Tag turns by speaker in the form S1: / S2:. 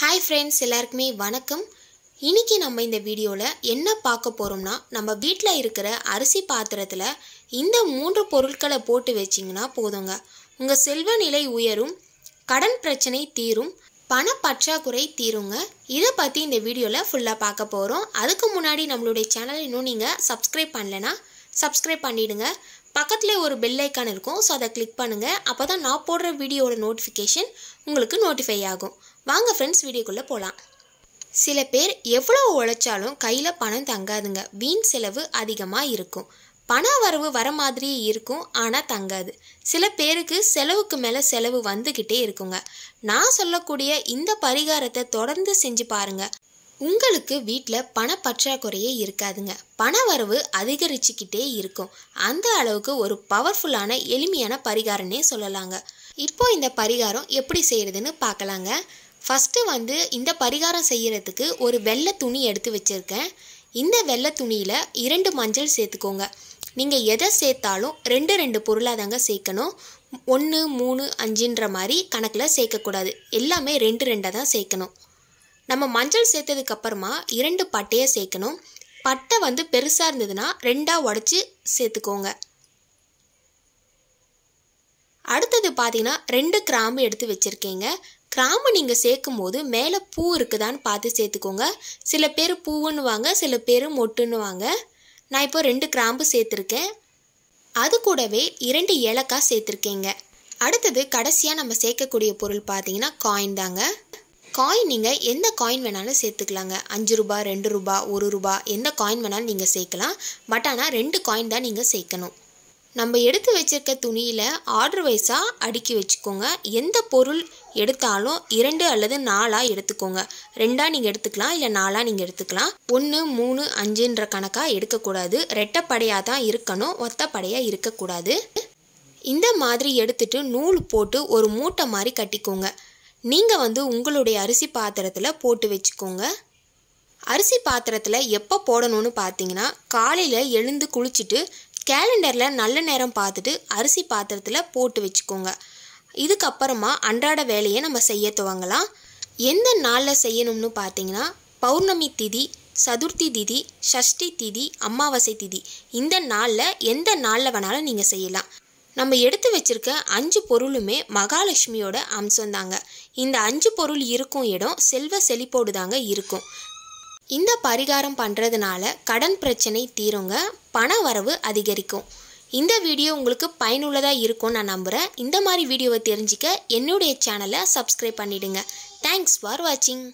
S1: hi friends எல்லாருக்குமே வணக்கம் இன்றைக்கி நம்ம இந்த வீடியோவில் என்ன பார்க்க போகிறோம்னா நம்ம வீட்டில் இருக்கிற அரிசி பாத்திரத்தில் இந்த மூன்று பொருட்களை போட்டு வச்சிங்கன்னா போதுங்க உங்கள் செல்வ நிலை உயரும் கடன் பிரச்சனை தீரும் பண பற்றாக்குறை தீருங்க இதை பற்றி இந்த வீடியோவில் ஃபுல்லாக பார்க்க போகிறோம் அதுக்கு முன்னாடி நம்மளுடைய சேனல் இன்னும் நீங்கள் சப்ஸ்கிரைப் பண்ணலைன்னா சப்ஸ்கிரைப் பண்ணிவிடுங்க பக்கத்தில் ஒரு பெல் ஐக்கான் இருக்கும் ஸோ அதை கிளிக் பண்ணுங்கள் அப்போ தான் நான் போடுற வீடியோட நோட்டிஃபிகேஷன் உங்களுக்கு நோட்டிஃபை ஆகும் வாங்க ஃப்ரெண்ட்ஸ் வீடியோக்குள்ளே போகலாம் சில பேர் எவ்வளோ உழைச்சாலும் கையில் பணம் தங்காதுங்க வீண் செலவு அதிகமாக இருக்கும் பண வரவு வர மாதிரியே இருக்கும் ஆனால் தங்காது சில பேருக்கு செலவுக்கு மேலே செலவு வந்துக்கிட்டே இருக்குங்க நான் சொல்லக்கூடிய இந்த பரிகாரத்தை தொடர்ந்து செஞ்சு பாருங்கள் உங்களுக்கு வீட்டில் பண பற்றாக்குறையே இருக்காதுங்க பண வரவு அதிகரிச்சுக்கிட்டே இருக்கும் அந்த அளவுக்கு ஒரு பவர்ஃபுல்லான எளிமையான பரிகாரன்னே சொல்லலாங்க இப்போ இந்த பரிகாரம் எப்படி செய்கிறதுன்னு பார்க்கலாங்க ஃபஸ்ட்டு வந்து இந்த பரிகாரம் செய்கிறதுக்கு ஒரு வெள்ளை துணி எடுத்து வச்சுருக்கேன் இந்த வெள்ளை துணியில் இரண்டு மஞ்சள் சேர்த்துக்கோங்க நீங்கள் எதை சேர்த்தாலும் ரெண்டு ரெண்டு பொருளாக தாங்க சேர்க்கணும் ஒன்று மூணு அஞ்சுன்ற மாதிரி கணக்கில் சேர்க்கக்கூடாது எல்லாமே ரெண்டு ரெண்டாக தான் சேர்க்கணும் நம்ம மஞ்சள் சேர்த்ததுக்கு அப்புறமா இரண்டு பட்டையை சேர்க்கணும் பட்டை வந்து பெருசாக இருந்ததுன்னா ரெண்டாக உடச்சி சேர்த்துக்கோங்க அடுத்தது பார்த்தீங்கன்னா ரெண்டு கிராம்பு எடுத்து வச்சுருக்கீங்க கிராம்பு நீங்கள் சேர்க்கும் போது மேலே பூ இருக்குதான்னு பார்த்து சேர்த்துக்கோங்க சில பேர் பூவுன்னுவாங்க சில பேர் மொட்டுன்னுவாங்க நான் இப்போ ரெண்டு கிராம்பு சேர்த்துருக்கேன் அது கூடவே இரண்டு ஏலக்காய் சேர்த்துருக்கேங்க அடுத்தது கடைசியாக நம்ம சேர்க்கக்கூடிய பொருள் பார்த்தீங்கன்னா காயின் தாங்க காயின் நீங்கள் எந்த காயின் வேணாலும் சேர்த்துக்கலாங்க அஞ்சு ரூபா ரெண்டு ரூபா ஒரு ரூபா எந்த காயின் வேணாலும் நீங்கள் சேர்க்கலாம் பட் ஆனால் ரெண்டு காயின் தான் நீங்கள் சேர்க்கணும் நம்ம எடுத்து வச்சுருக்க துணியில் ஆர்டர் வைஸாக அடுக்கி வச்சுக்கோங்க எந்த பொருள் எடுத்தாலும் இரண்டு அல்லது நாலாக எடுத்துக்கோங்க ரெண்டாக நீங்கள் எடுத்துக்கலாம் இல்லை நாலாக நீங்கள் எடுத்துக்கலாம் ஒன்று மூணு அஞ்சுன்ற கணக்காக எடுக்கக்கூடாது ரெட்டப்படையாக தான் இருக்கணும் ஒத்தப்படையாக இருக்கக்கூடாது இந்த மாதிரி எடுத்துட்டு நூல் போட்டு ஒரு மூட்டை மாதிரி கட்டிக்கோங்க நீங்கள் வந்து உங்களுடைய அரிசி பாத்திரத்தில் போட்டு வச்சுக்கோங்க அரிசி பாத்திரத்தில் எப்போ போடணும்னு பார்த்தீங்கன்னா காலையில் எழுந்து குளிச்சுட்டு கேலண்டரில் நல்ல நேரம் பார்த்துட்டு அரிசி பாத்திரத்தில் போட்டு வச்சுக்கோங்க இதுக்கப்புறமா அன்றாட வேலையை நம்ம செய்ய துவங்கலாம் எந்த நாளில் செய்யணும்னு பார்த்தீங்கன்னா பௌர்ணமி திதி சதுர்த்தி திதி ஷஷ்டி திதி அமாவாசை திதி இந்த நாளில் எந்த நாளில் வேணாலும் நீங்கள் செய்யலாம் நம்ம எடுத்து வச்சிருக்க அஞ்சு பொருளுமே மகாலட்சுமியோட அம்சம்தாங்க இந்த அஞ்சு பொருள் இருக்கும் இடம் செல்வ செழிப்போடு தாங்க இருக்கும் இந்த பரிகாரம் பண்ணுறதுனால கடன் பிரச்சனை தீருங்க பண வரவு அதிகரிக்கும் இந்த வீடியோ உங்களுக்கு பயனுள்ளதாக இருக்கும்னு நான் நம்புகிறேன் இந்த மாதிரி வீடியோவை தெரிஞ்சிக்க என்னுடைய சேனலை சப்ஸ்கிரைப் பண்ணிவிடுங்க தேங்க்ஸ் ஃபார் வாட்சிங்